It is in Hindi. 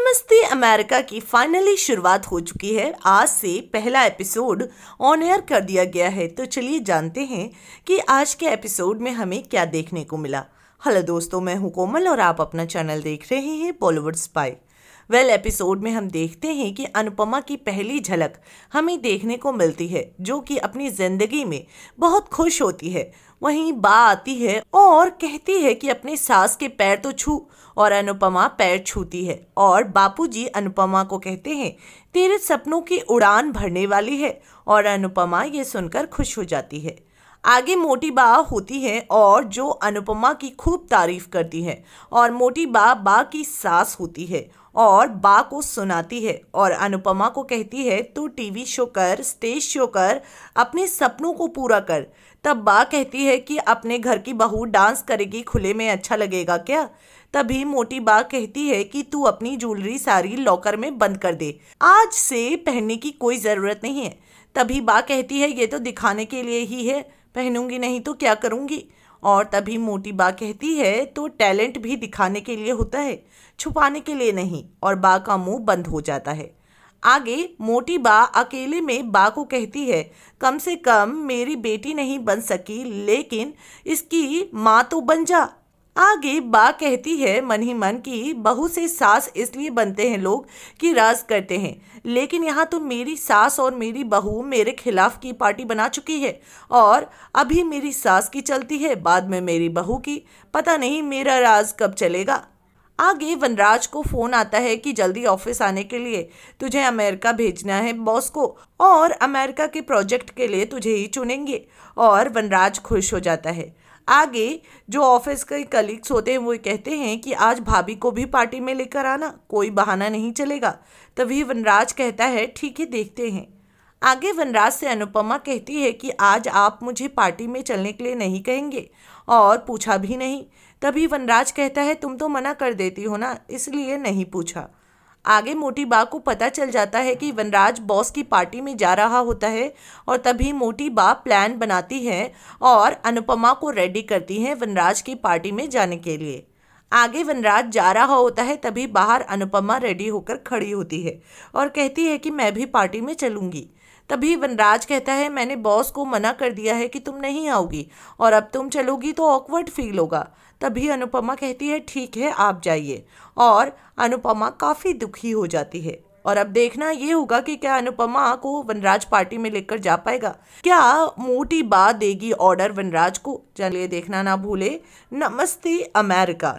नमस्ते अमेरिका की फाइनली शुरुआत हो चुकी है आज से पहला एपिसोड ऑन एयर कर दिया गया है तो चलिए जानते हैं कि आज के एपिसोड में हमें क्या देखने को मिला हेलो दोस्तों मैं हूं कोमल और आप अपना चैनल देख रहे हैं Bollywood spy well well, episode में हम देखते हैं कि अनुपमा की पहली झलक हमें देखने को मिलती है जो कि अपनी जिंदगी में बहुत खुश होती है वहीं बा आती है और कहती है कि अपने सास के पैर तो छू और अनुपमा पैर छूती है और बापूजी अनुपमा को कहते हैं तेरे सपनों की उड़ान भरने वाली है और अनुपमा ये सुनकर खुश हो जाती है आगे मोटी बा होती है और जो अनुपमा की खूब तारीफ करती है और मोटी बा बा की सास होती है और बा को सुनाती है और अनुपमा को कहती है तू टीवी शो कर स्टेज शो कर अपने सपनों को पूरा कर तब बा कहती है कि अपने घर की बहू डांस करेगी खुले में अच्छा लगेगा क्या तभी मोटी बा कहती है कि तू अपनी ज्वेलरी सारी लॉकर में बंद कर दे आज से पहनने की कोई ज़रूरत नहीं है तभी बा कहती है ये तो दिखाने के लिए ही है पहनूंगी नहीं तो क्या करूंगी और तभी मोटी बा कहती है तो टैलेंट भी दिखाने के लिए होता है छुपाने के लिए नहीं और बा का मुंह बंद हो जाता है आगे मोटी बा अकेले में बा को कहती है कम से कम मेरी बेटी नहीं बन सकी लेकिन इसकी माँ तो बन जा आगे बा कहती है मन ही मन की बहू से सास इसलिए बनते हैं लोग कि राज करते हैं लेकिन यहाँ तो मेरी सास और मेरी बहू मेरे खिलाफ की पार्टी बना चुकी है और अभी मेरी सास की चलती है बाद में मेरी बहू की पता नहीं मेरा राज कब चलेगा आगे वनराज को फ़ोन आता है कि जल्दी ऑफिस आने के लिए तुझे अमेरिका भेजना है बॉस को और अमेरिका के प्रोजेक्ट के लिए तुझे ही चुनेंगे और वनराज खुश हो जाता है आगे जो ऑफिस के कलीग्स होते हैं वो कहते हैं कि आज भाभी को भी पार्टी में लेकर आना कोई बहाना नहीं चलेगा तभी वनराज कहता है ठीक है देखते हैं आगे वनराज से अनुपमा कहती है कि आज आप मुझे पार्टी में चलने के लिए नहीं कहेंगे और पूछा भी नहीं तभी वनराज कहता है तुम तो मना कर देती हो ना इसलिए नहीं पूछा आगे मोटी बा को पता चल जाता है कि वनराज बॉस की पार्टी में जा रहा होता है और तभी मोटी बा प्लान बनाती है और अनुपमा को रेडी करती है वनराज की पार्टी में जाने के लिए आगे वनराज जा रहा होता है तभी बाहर अनुपमा रेडी होकर खड़ी होती है और कहती है कि मैं भी पार्टी में चलूँगी तभी वनराज कहता है मैंने बॉस को मना कर दिया है कि तुम नहीं आओगी और अब तुम चलोगी तो ऑकवर्ड फील होगा तभी अनुपमा कहती है ठीक है आप जाइए और अनुपमा काफ़ी दुखी हो जाती है और अब देखना ये होगा कि क्या अनुपमा को वनराज पार्टी में लेकर जा पाएगा क्या मोटी बात देगी ऑर्डर वनराज को चलिए देखना ना भूले नमस्ते अमेरिका